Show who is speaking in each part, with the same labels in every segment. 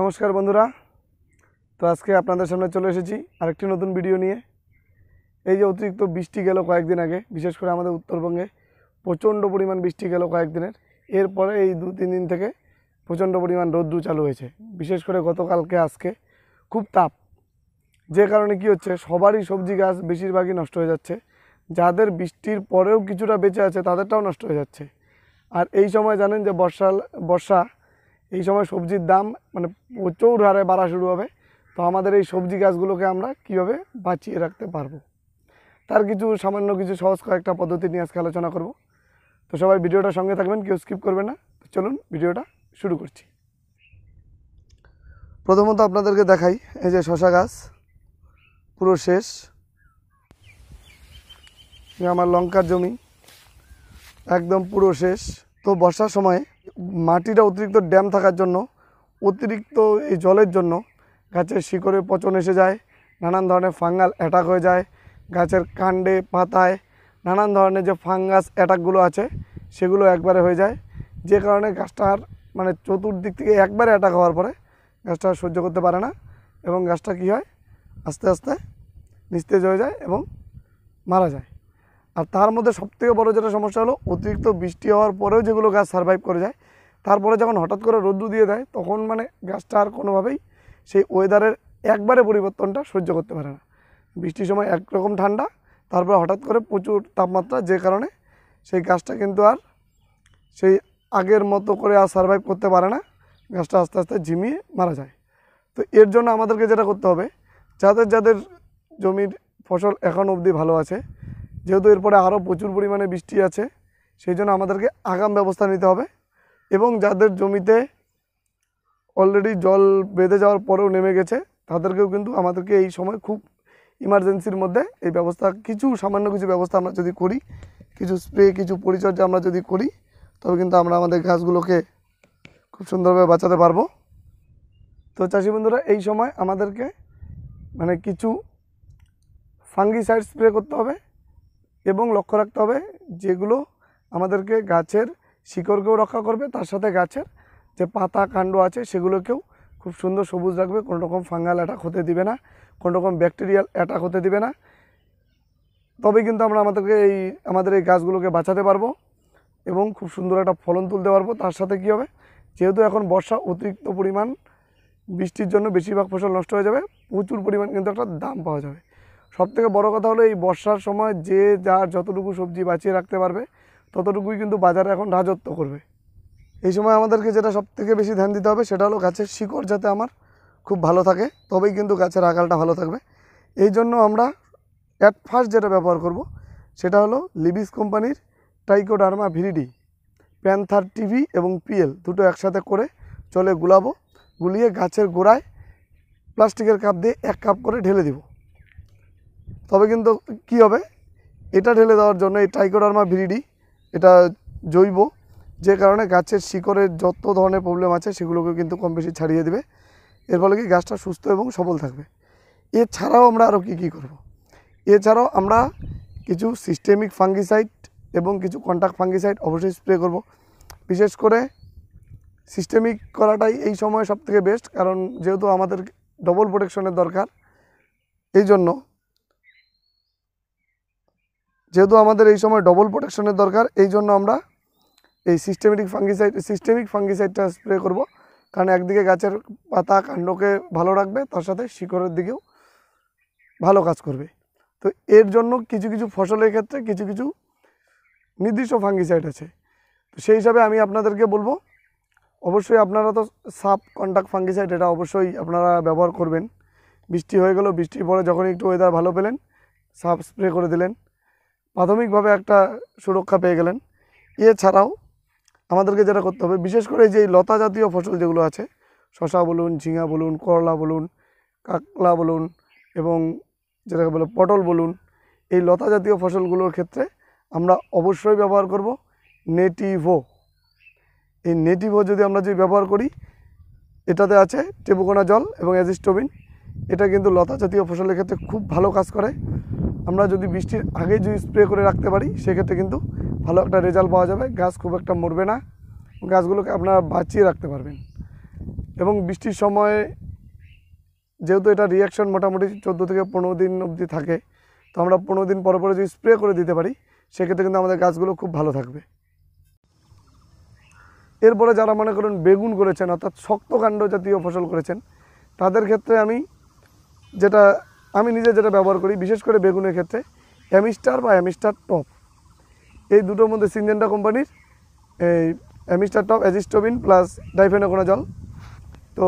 Speaker 1: নমস্কার বন্ধুরা তো আজকে আপনাদের সামনে চলে এসেছি আরেকটি নতুন ভিডিও নিয়ে এই যে অতিরিক্ত বৃষ্টি গেল কয়েকদিন আগে বিশেষ করে আমাদের উত্তরবঙ্গে প্রচণ্ড পরিমাণ বৃষ্টি গেল কয়েকদিনের এরপরে এই দু তিন দিন থেকে প্রচণ্ড পরিমাণ রৌদ্রু চালু হয়েছে বিশেষ করে গতকালকে আজকে খুব তাপ যে কারণে কি হচ্ছে সবারই সবজি গাছ বেশিরভাগই নষ্ট হয়ে যাচ্ছে যাদের বৃষ্টির পরেও কিছুটা বেঁচে আছে তাদেরটাও নষ্ট হয়ে যাচ্ছে আর এই সময় জানেন যে বর্ষা বর্ষা এই সময় সবজির দাম মানে প্রচুর হারে বাড়া শুরু হবে তো আমাদের এই সবজি গাছগুলোকে আমরা কীভাবে বাঁচিয়ে রাখতে পারবো তার কিছু সামান্য কিছু সহজ কয়েকটা পদ্ধতি নিয়ে আজকে আলোচনা করব তো সবাই ভিডিওটা সঙ্গে থাকবেন কেউ স্কিপ করবে না তো চলুন ভিডিওটা শুরু করছি প্রথমত আপনাদেরকে দেখাই এই যে শশা গাছ পুরো শেষ আমার লঙ্কার জমি একদম পুরো শেষ তো বর্ষার সময়ে মাটিটা অতিরিক্ত ড্যাম থাকার জন্য অতিরিক্ত এই জলের জন্য গাছের শিকড়ে পচন এসে যায় নানান ধরনের ফাঙ্গাল অ্যাটাক হয়ে যায় গাছের কাণ্ডে পাতায় নানান ধরনের যে ফাঙ্গাস অ্যাটাকগুলো আছে সেগুলো একবারে হয়ে যায় যে কারণে গাছটার মানে চতুর্দিক থেকে একবারে অ্যাটাক হওয়ার পরে গাছটা সহ্য করতে পারে না এবং গাছটা কি হয় আস্তে আস্তে নিস্তেজ হয়ে যায় এবং মারা যায় আর তার মধ্যে সবথেকে বড় যেটা সমস্যা হলো অতিরিক্ত বৃষ্টি হওয়ার পরেও যেগুলো গাছ সারভাইভ করে যায় তারপরে যখন হঠাৎ করে রোদ্দু দিয়ে দেয় তখন মানে গাছটা আর কোনোভাবেই সেই ওয়েদারের একবারে পরিবর্তনটা সহ্য করতে পারে না বৃষ্টির সময় একরকম ঠান্ডা তারপরে হঠাৎ করে প্রচুর তাপমাত্রা যে কারণে সেই গাছটা কিন্তু আর সেই আগের মতো করে আর সার্ভাইভ করতে পারে না গাছটা আস্তে আস্তে ঝিমিয়ে মারা যায় তো এর জন্য আমাদেরকে যেটা করতে হবে যাদের যাদের জমির ফসল এখন অবধি ভালো আছে যেহেতু এরপরে আরও প্রচুর পরিমাণে বৃষ্টি আছে সেই জন্য আমাদেরকে আগাম ব্যবস্থা নিতে হবে এবং যাদের জমিতে অলরেডি জল বেঁধে যাওয়ার পরেও নেমে গেছে তাদেরকেও কিন্তু আমাদেরকে এই সময় খুব ইমার্জেন্সির মধ্যে এই ব্যবস্থা কিছু সামান্য কিছু ব্যবস্থা আমরা যদি করি কিছু স্প্রে কিছু পরিচর্যা আমরা যদি করি তবে কিন্তু আমরা আমাদের গাছগুলোকে খুব সুন্দরভাবে বাঁচাতে পারবো তো চাষি বন্ধুরা এই সময় আমাদেরকে মানে কিছু ফাঙ্গিসাইড স্প্রে করতে হবে এবং লক্ষ্য রাখতে হবে যেগুলো আমাদেরকে গাছের শিকড়কেও রক্ষা করবে তার সাথে গাছের যে পাতা কাণ্ড আছে সেগুলোকেও খুব সুন্দর সবুজ রাখবে কোনো রকম ফাঙ্গাল অ্যাটাক হতে দিবে না কোনো রকম ব্যাকটেরিয়াল অ্যাটাক হতে দিবে না তবে কিন্তু আমরা আমাদেরকে এই আমাদের এই গাছগুলোকে বাঁচাতে পারবো এবং খুব সুন্দর একটা ফলন তুলতে পারবো তার সাথে কি হবে যেহেতু এখন বর্ষা অতিরিক্ত পরিমাণ বৃষ্টির জন্য বেশিরভাগ ফসল নষ্ট হয়ে যাবে প্রচুর পরিমাণ কিন্তু একটা দাম পাওয়া যাবে সবথেকে বড় কথা হলো এই বর্ষার সময় যে যার যতটুকু সবজি বাঁচিয়ে রাখতে পারবে ততটুকুই কিন্তু বাজারে এখন রাজত্ব করবে এই সময় আমাদেরকে যেটা সব থেকে বেশি ধ্যান দিতে হবে সেটা হলো গাছের শিকড় যাতে আমার খুব ভালো থাকে তবেই কিন্তু গাছের আকালটা ভালো থাকবে এই জন্য আমরা অ্যাট ফার্স্ট যেটা ব্যবহার করব সেটা হলো লিবিস কোম্পানির টাইকোডার্মা ভিরিডি প্যান্থার টিভি এবং পিএল দুটো একসাথে করে চলে গুলাবো গুলিয়ে গাছের গোড়ায় প্লাস্টিকের কাপ দিয়ে এক কাপ করে ঢেলে দিব তবে কিন্তু কি হবে এটা ঢেলে দেওয়ার জন্য এই টাইকোডার্মা ভিরিডি এটা জৈব যে কারণে গাছের শিকড়ের যত ধরনের প্রবলেম আছে সেগুলোকে কিন্তু কম বেশি ছাড়িয়ে দেবে এর ফলে কি গাছটা সুস্থ এবং সবল থাকবে এছাড়াও আমরা আরও কী কী করব। এছাড়াও আমরা কিছু সিস্টেমিক ফাঙ্গিসাইড এবং কিছু কন্ট্যাক্ট ফাঙ্গিসাইড অবশ্যই স্প্রে করব। বিশেষ করে সিস্টেমিক করাটাই এই সময় সবথেকে বেস্ট কারণ যেহেতু আমাদের ডবল প্রোটেকশনের দরকার এই জন্য যেহেতু আমাদের এই সময় ডবল প্রোটেকশনের দরকার এই জন্য আমরা এই সিস্টেমেটিক ফাঙ্গিসাইড সিস্টেমিক ফাঙ্গিসাইডটা স্প্রে করব কারণ একদিকে গাছের পাতা কাণ্ডকে ভালো রাখবে তার সাথে শিকড়ের দিকেও ভালো কাজ করবে তো এর জন্য কিছু কিছু ফসলের ক্ষেত্রে কিছু কিছু নির্দিষ্ট ফাঙ্গিসাইড আছে তো সেই হিসাবে আমি আপনাদেরকে বলবো অবশ্যই আপনারা তো সাপ কন্ট্যাক্ট ফাঙ্গিসাইড এটা অবশ্যই আপনারা ব্যবহার করবেন বৃষ্টি হয়ে গেল বৃষ্টির পরে যখন একটু ওয়েদার ভালো পেলেন সাপ স্প্রে করে দিলেন প্রাথমিকভাবে একটা সুরক্ষা পেয়ে গেলেন এছাড়াও আমাদেরকে যেটা করতে হবে বিশেষ করে যে লতা জাতীয় ফসল যেগুলো আছে শশা বলুন ঝিঙা বলুন করলা বলুন কাকলা বলুন এবং যেটাকে বলে পটল বলুন এই লতা জাতীয় ফসলগুলোর ক্ষেত্রে আমরা অবশ্যই ব্যবহার করব নেটিভো এই নেটিভো যদি আমরা যদি ব্যবহার করি এটাতে আছে টেবুকোনা জল এবং অ্যাজিস্টোবিন এটা কিন্তু লতা জাতীয় ফসলের ক্ষেত্রে খুব ভালো কাজ করে আমরা যদি বৃষ্টির আগে যদি স্প্রে করে রাখতে পারি সেক্ষেত্রে কিন্তু ভালো একটা রেজাল্ট পাওয়া যাবে গাছ খুব একটা মরবে না গাছগুলোকে আপনারা বাঁচিয়ে রাখতে পারবেন এবং বৃষ্টির সময় যেহেতু এটা রিয়াকশন মোটামুটি চোদ্দো থেকে পনেরো দিন অবধি থাকে তো আমরা পনেরো দিন পরে পরে যদি স্প্রে করে দিতে পারি সেক্ষেত্রে কিন্তু আমাদের গাছগুলো খুব ভালো থাকবে এরপরে যারা মনে করেন বেগুন করেছেন অর্থাৎ শক্তকাণ্ড জাতীয় ফসল করেছেন তাদের ক্ষেত্রে আমি যেটা আমি নিজে যেটা ব্যবহার করি বিশেষ করে বেগুনের ক্ষেত্রে অ্যামিস্টার বা অ্যামিস্টার টপ এই দুটোর মধ্যে সিনজেন্ডা কোম্পানির এই Amistar Top azoxystrobin plus difenoconazole জল তো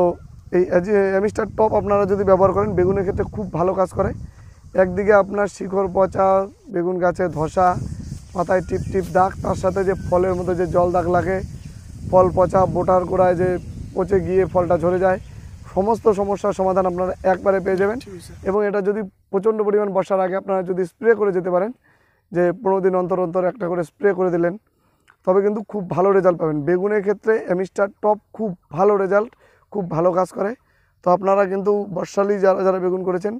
Speaker 1: এই অ্যামিস্টার টপ আপনারা যদি ব্যবহার করেন বেগুনের ক্ষেত্রে খুব ভালো কাজ করে একদিকে আপনার শিকড় পচা বেগুন গাছে ধসা পাতায় টিপ টিপ দাগ তার সাথে যে ফলের মধ্যে যে জল দাগ লাগে ফল পচা বোটার গোড়ায় যে পচে গিয়ে ফলটা ঝরে যায় সমস্ত সমস্যার সমাধান আপনারা একবারে পেয়ে যাবেন এবং এটা যদি প্রচণ্ড পরিমাণ বর্ষার আগে আপনারা যদি স্প্রে করে যেতে পারেন যে পনেরো দিন অন্তর অন্তর একটা করে স্প্রে করে দিলেন তবে কিন্তু খুব ভালো রেজাল্ট পাবেন বেগুনের ক্ষেত্রে এমিস্টার টপ খুব ভালো রেজাল্ট খুব ভালো কাজ করে তো আপনারা কিন্তু বর্ষালি যারা যারা বেগুন করেছেন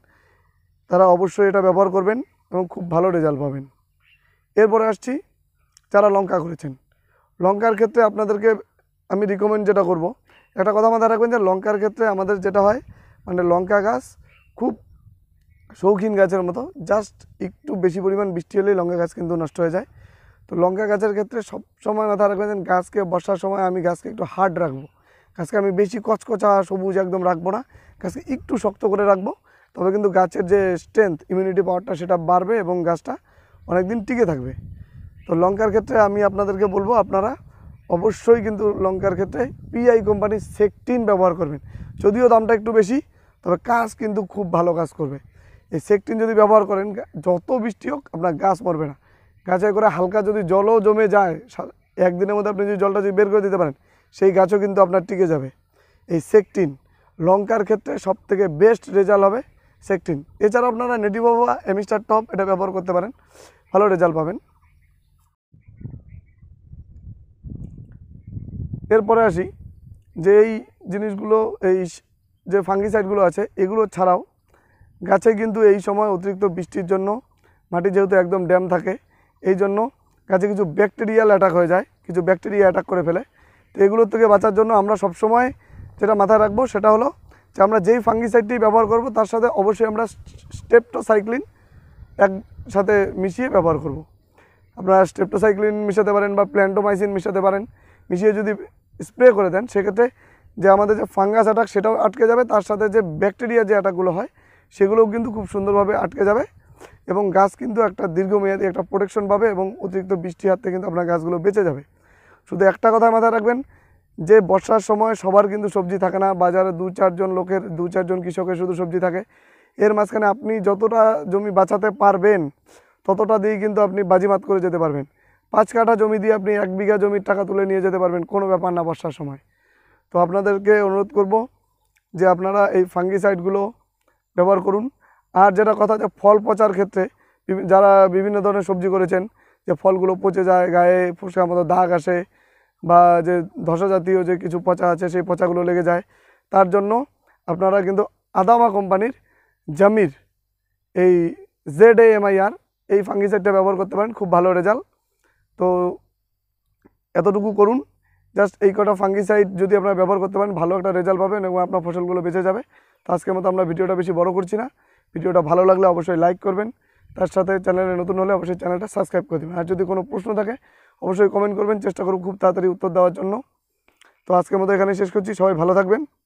Speaker 1: তারা অবশ্যই এটা ব্যবহার করবেন এবং খুব ভালো রেজাল্ট পাবেন এরপরে আসছি যারা লঙ্কা করেছেন লঙ্কার ক্ষেত্রে আপনাদেরকে আমি রিকমেন্ড যেটা করব একটা কথা মাথায় রাখবেন যে লঙ্কার ক্ষেত্রে আমাদের যেটা হয় মানে লঙ্কা গাছ খুব শৌখিন গাছের মতো জাস্ট একটু বেশি পরিমাণ বৃষ্টি হলেই লঙ্কা গাছ কিন্তু নষ্ট হয়ে যায় তো লঙ্কা গাছের ক্ষেত্রে সব সময় মাথায় রাখবেন যে গাছকে বর্ষার সময় আমি গাছকে একটু হার্ড রাখবো গাছকে আমি বেশি কচকচা সবুজ একদম রাখবো না গাছকে একটু শক্ত করে রাখবো তবে কিন্তু গাছের যে স্ট্রেংথ ইমিউনিটি পাওয়ারটা সেটা বাড়বে এবং গাছটা অনেক দিন টিকে থাকবে তো লঙ্কার ক্ষেত্রে আমি আপনাদেরকে বলবো আপনারা অবশ্যই কিন্তু লঙ্কার ক্ষেত্রে পিআই কোম্পানির সেকটিন ব্যবহার করবেন যদিও দামটা একটু বেশি তবে কাজ কিন্তু খুব ভালো কাজ করবে এই সেকটিন যদি ব্যবহার করেন যত বৃষ্টি হোক আপনার গাছ মরবে না গাছে করে হালকা যদি জলও জমে যায় একদিনের মধ্যে আপনি যদি জলটা যদি বের করে দিতে পারেন সেই গাছও কিন্তু আপনার টিকে যাবে এই সেকটিন লঙ্কার ক্ষেত্রে সব থেকে বেস্ট রেজাল্ট হবে সেকটিন এছাড়া আপনারা নেটিভোভা এমিস্টার টপ এটা ব্যবহার করতে পারেন ভালো রেজাল্ট পাবেন এরপরে আসি যে এই জিনিসগুলো এই যে ফাঙ্গিসাইডগুলো আছে এগুলো ছাড়াও গাছে কিন্তু এই সময় অতিরিক্ত বৃষ্টির জন্য মাটি যেহেতু একদম ড্যাম থাকে এই জন্য গাছে কিছু ব্যাকটেরিয়াল অ্যাটাক হয়ে যায় কিছু ব্যাকটেরিয়া অ্যাটাক করে ফেলে তো এগুলোর থেকে বাঁচার জন্য আমরা সবসময় যেটা মাথায় রাখবো সেটা হলো যে আমরা যেই ফাঙ্গিসাইডটি ব্যবহার করব তার সাথে অবশ্যই আমরা স্টেপটোসাইক্লিন একসাথে মিশিয়ে ব্যবহার করব। আপনারা স্টেপটোসাইক্লিন মিশাতে পারেন বা প্ল্যান্টোমাইসিন মিশাতে পারেন মিশিয়ে যদি স্প্রে করে দেন সেক্ষেত্রে যে আমাদের যে ফাঙ্গাস অ্যাটাক সেটাও আটকে যাবে তার সাথে যে ব্যাকটেরিয়া যে অ্যাটাকগুলো হয় সেগুলোও কিন্তু খুব সুন্দরভাবে আটকে যাবে এবং গাছ কিন্তু একটা দীর্ঘমেয়াদী একটা প্রোটেকশন পাবে এবং অতিরিক্ত বৃষ্টি হাত থেকে কিন্তু আপনার গাছগুলো বেঁচে যাবে শুধু একটা কথা মাথায় রাখবেন যে বর্ষার সময় সবার কিন্তু সবজি থাকে না বাজারে দু চারজন লোকের দু চারজন কৃষকের শুধু সবজি থাকে এর মাঝখানে আপনি যতটা জমি বাঁচাতে পারবেন ততটা দিয়েই কিন্তু আপনি বাজিমাত করে যেতে পারবেন পাঁচ কাঠা জমি দিয়ে আপনি এক বিঘা জমির টাকা তুলে নিয়ে যেতে পারবেন কোনো ব্যাপার না বর্ষার সময় তো আপনাদেরকে অনুরোধ করব যে আপনারা এই ফাঙ্গিসাইডগুলো ব্যবহার করুন আর যেটা কথা যে ফল পচার ক্ষেত্রে যারা বিভিন্ন ধরনের সবজি করেছেন যে ফলগুলো পচে যায় গায়ে ফুসকা মতো দাগ আসে বা যে ধসা জাতীয় যে কিছু পচা আছে সেই পচাগুলো লেগে যায় তার জন্য আপনারা কিন্তু আদামা কোম্পানির জামির এই জেড এ এমআইআর এই ফাঙ্গিসাইডটা ব্যবহার করতে পারেন খুব ভালো রেজাল্ট তো এতটুকু করুন জাস্ট এই কটা ফাঙ্গিসাইড যদি আপনারা ব্যবহার করতে পারেন ভালো একটা রেজাল্ট পাবেন এবং আপনার ফসলগুলো বেঁচে যাবে তো আজকের মতো আমরা ভিডিওটা বেশি বড় করছি না ভিডিওটা ভালো লাগলে অবশ্যই লাইক করবেন তার সাথে চ্যানেলে নতুন হলে অবশ্যই চ্যানেলটা সাবস্ক্রাইব করে দেবেন আর যদি কোনো প্রশ্ন থাকে অবশ্যই কমেন্ট করবেন চেষ্টা করুন খুব তাড়াতাড়ি উত্তর দেওয়ার জন্য তো আজকের মতো এখানে শেষ করছি সবাই ভালো থাকবেন